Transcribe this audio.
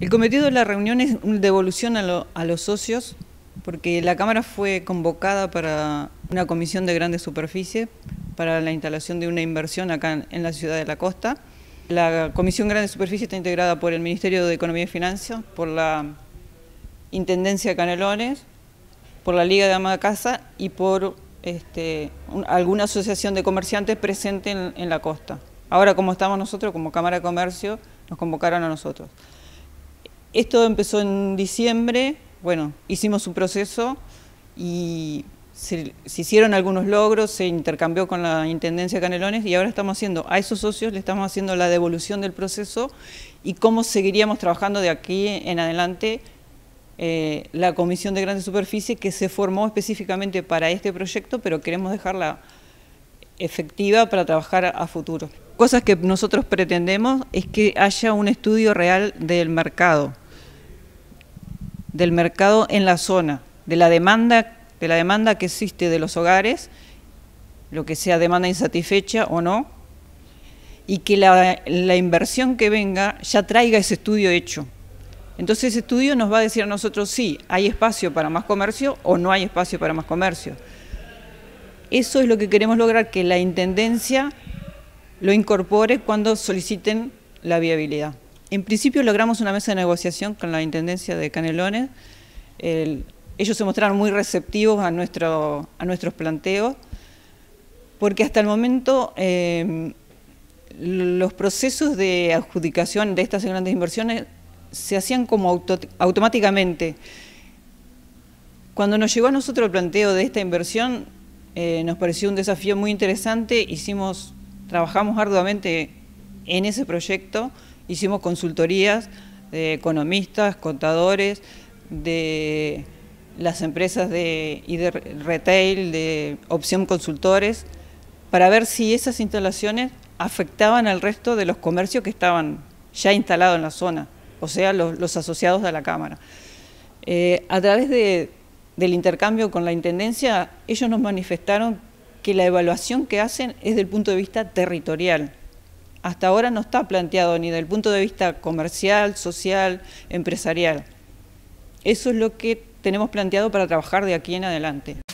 El cometido de la reunión es una devolución a, los socios, porque la Cámara fue convocada para una comisión de grande superficie para la instalación de una inversión acá en, la ciudad de la costa. La Comisión grande superficie está integrada por el Ministerio de Economía y Finanzas, por la Intendencia de Canelones, por la Liga de Amada Casa y por este, alguna asociación de comerciantes presente en la costa. Ahora, como estamos nosotros, como Cámara de Comercio, nos convocaron a nosotros. Esto empezó en diciembre, bueno, hicimos un proceso y se, hicieron algunos logros, se intercambió con la Intendencia Canelones y ahora estamos haciendo, a esos socios le estamos haciendo la devolución del proceso y cómo seguiríamos trabajando de aquí en adelante eh, la Comisión de Grandes Superficies que se formó específicamente para este proyecto, pero queremos dejarla efectiva para trabajar a futuro. Cosas que nosotros pretendemos es que haya un estudio real del mercado, del mercado en la zona, de la demanda, de la demanda que existe de los hogares, lo que sea demanda insatisfecha o no, y que la, inversión que venga ya traiga ese estudio hecho. Entonces ese estudio nos va a decir a nosotros si hay espacio para más comercio o no hay espacio para más comercio. Eso es lo que queremos lograr, que la Intendencia lo incorpore cuando soliciten la viabilidad. En principio logramos una mesa de negociación con la Intendencia de Canelones. ellos se mostraron muy receptivos a, nuestro, a nuestros planteos, porque hasta el momento em, los procesos de adjudicación de estas grandes inversiones se hacían como automáticamente. Cuando nos llegó a nosotros el planteo de esta inversión, eh, nos pareció un desafío muy interesante, hicimos, trabajamos arduamente en ese proyecto hicimos consultorías de economistas, contadores, de las empresas de, retail, de opción consultores, para ver si esas instalaciones afectaban al resto de los comercios que estaban ya instalados en la zona, o sea, los, asociados de la Cámara. Eh, a través del intercambio con la Intendencia, ellos nos manifestaron que la evaluación que hacen es del punto de vista territorial, hasta ahora no está planteado ni desde el punto de vista comercial, social, empresarial. Eso es lo que tenemos planteado para trabajar de aquí en adelante.